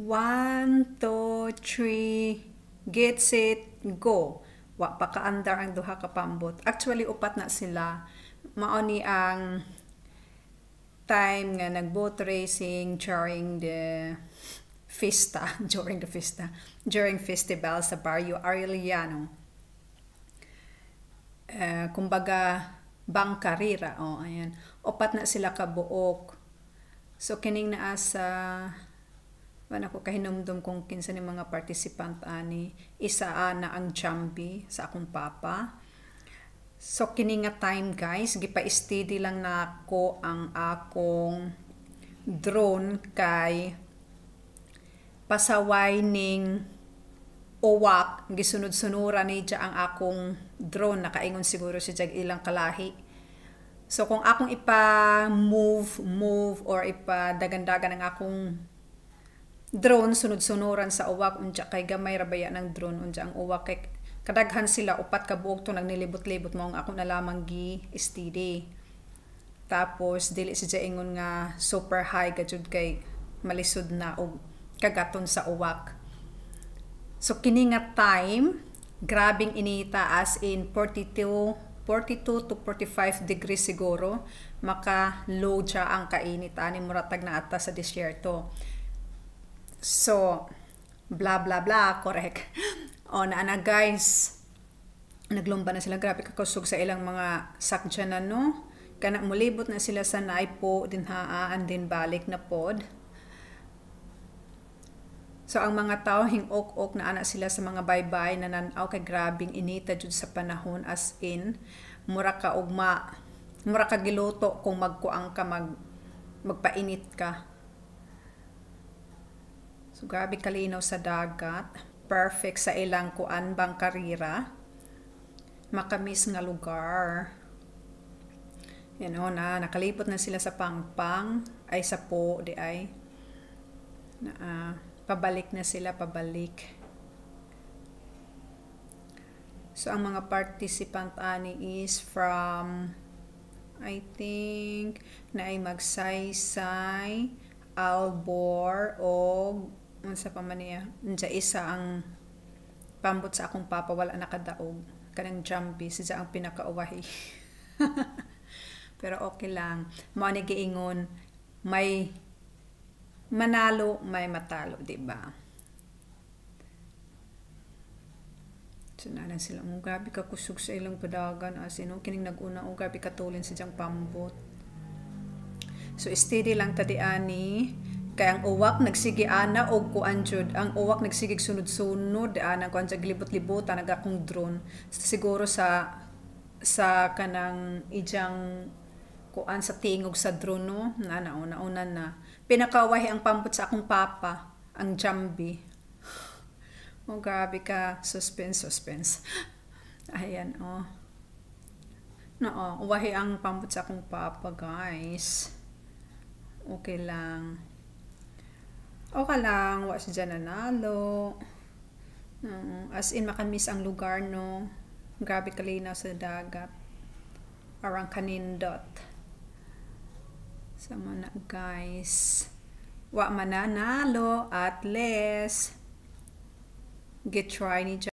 One, two, three, get set, go. Wa pa kaandar ang duha ka pambot. Actually, upat na sila. Maoni ang time nga nag-boat racing during the fiesta. during the fiesta. during festival sa Barrio Arellano. Uh, kumbaga, bangkarira. O, oh, ayan. Upat na sila kabuok. So, kining na naa sa Wan ako kahinumdum kung kinsa ni mga participant ani isa na ang chambi sa akong papa. So kini nga time guys, gipa-steady lang nako na ang akong drone kay pasaway ning owak gisunod-sunura ni dya ang akong drone nakaingon siguro si jag ilang kalahi so kung akong ipa move move or ipa dagandagan ang akong drone sunod-sunuran sa uwak unja kay gamay rabaya baya ng drone unja ang uwak kay kadaghan sila upat ka buok to nagnilibot-libot mo ang ako na lamang gi STD. Tapos dili si ingon nga super high gajud kay malisod na og kagaton sa uwak. So kini nga time grabing inita as in 42 42 to 45 degrees siguro maka low siya ang kainit ani muratag na ata sa disyerto. So, blah, blah, blah, correct. o, naana guys, naglumba na sila. Grabe kakusog sa ilang mga sakdya na, no? Kana mulibot na sila sa naipo, din haaan din balik na pod. So, ang mga tao, hing ok na ana sila sa mga bye-bye, na nan, okay, grabing inita jud sa panahon as in, mura ka ugma, mura ka giluto kung magkuang ka, mag, magpainit ka. So, grabe kalinaw sa dagat. Perfect sa ilang kuan bang karira. Makamis nga lugar. Yan o na, nakalipot na sila sa pangpang, ay sa po, di ay. Na, uh, pabalik na sila, pabalik. So, ang mga participant ani is from, I think, na ay magsaysay, albor, o unsa pa man isa ang pambot sa akong papa wala nakadaog kanang jumpy siya ang pinakauwahi pero okay lang mo ni giingon may manalo may matalo di ba sanaran sila mo grabe ka kusog sa ilang padagan as in kining naguna o grabe katulin sa pambot so steady lang ta di ani kay ang uwak nagsige ana og kuan jud ang uwak nagsige sunod-sunod ana kuan sa glibot-libot naga kong drone siguro sa sa kanang ijang kuan sa tingog sa drone no na nauna una na pinakawahi ang pampot sa akong papa ang jambi oh grabe ka suspense suspense ayan oh na oh wahi ang pampot sa akong papa guys okay lang Okay lang, wa siya nanalo. Um, as in, makamiss ang lugar, no? Grabe kalina sa dagat. Parang kanindot. Sa mga guys. Wa mananalo, at least. Get try ni